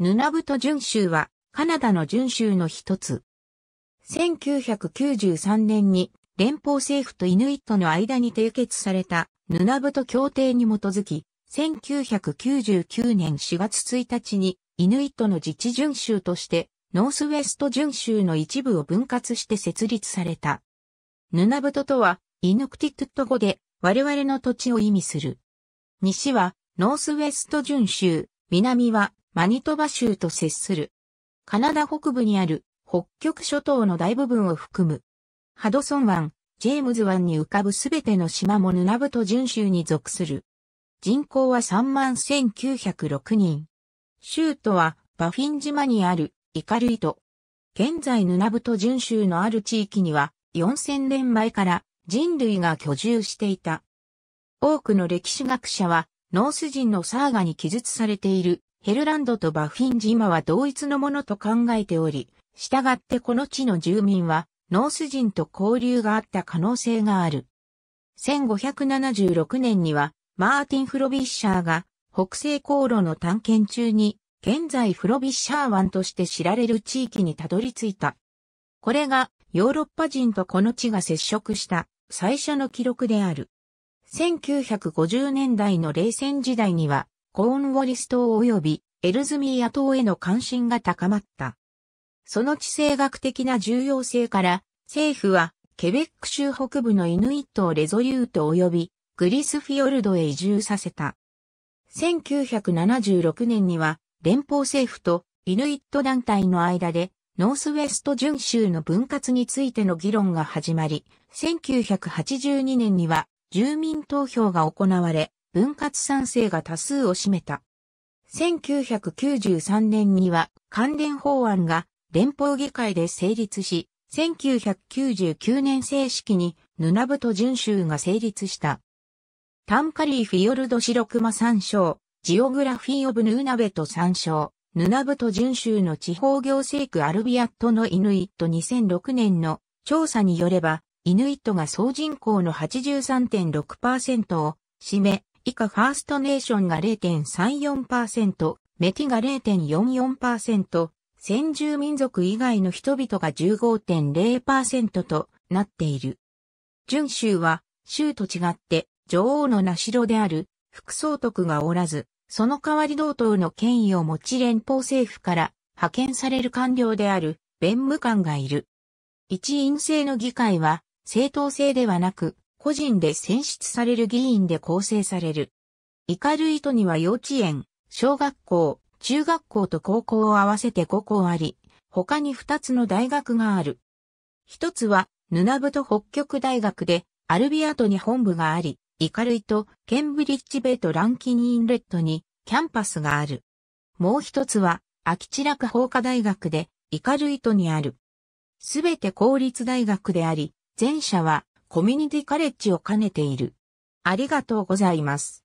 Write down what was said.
ヌナブト準州はカナダの準州の一つ。1993年に連邦政府とイヌイットの間に締結されたヌナブト協定に基づき、1999年4月1日にイヌイットの自治準州としてノースウェスト準州の一部を分割して設立された。ヌナブトとはイヌクティトゥット語で我々の土地を意味する。西はノースウェスト準州、南はマニトバ州と接する。カナダ北部にある北極諸島の大部分を含む。ハドソン湾、ジェームズ湾に浮かぶすべての島もヌナブト準州に属する。人口は31,906人。州都はバフィン島にあるイカルイト。現在ヌナブト準州のある地域には4000年前から人類が居住していた。多くの歴史学者はノース人のサーガに記述されているヘルランドとバフィン島は同一のものと考えており、従ってこの地の住民は、ノース人と交流があった可能性がある。1576年には、マーティン・フロビッシャーが、北西航路の探検中に、現在フロビッシャー湾として知られる地域にたどり着いた。これが、ヨーロッパ人とこの地が接触した最初の記録である。1950年代の冷戦時代には、コーンウォリス島及びエルズミーア島への関心が高まった。その地政学的な重要性から、政府はケベック州北部のイヌイットをレゾリュート及びグリスフィヨルドへ移住させた。1976年には連邦政府とイヌイット団体の間でノースウェスト準州の分割についての議論が始まり、1982年には住民投票が行われ、分割賛成が多数を占めた。1993年には関連法案が連邦議会で成立し、1999年正式にヌナブト準州が成立した。タンカリーフィヨルドシロクマ参照、ジオグラフィー・オブ・ヌーナベト参照、ヌナブト準州の地方行政区アルビアットのイヌイット2006年の調査によれば、イヌイットが総人口の83.6%を占め、以下ファーストネーションが0.34%、メティが0.44%、先住民族以外の人々が15.0%となっている。準州は、州と違って、女王の名城である、副総督がおらず、その代わり同等の権威を持ち連邦政府から派遣される官僚である、弁務官がいる。一院制の議会は、正当制ではなく、個人で選出される議員で構成される。イカルイトには幼稚園、小学校、中学校と高校を合わせて5校あり、他に2つの大学がある。一つは、ヌナブト北極大学で、アルビアトに本部があり、イカルイト、ケンブリッジベートランキニーンレッドに、キャンパスがある。もう一つは、アキチラク法科大学で、イカルイトにある。すべて公立大学であり、前者はコミュニティカレッジを兼ねている。ありがとうございます。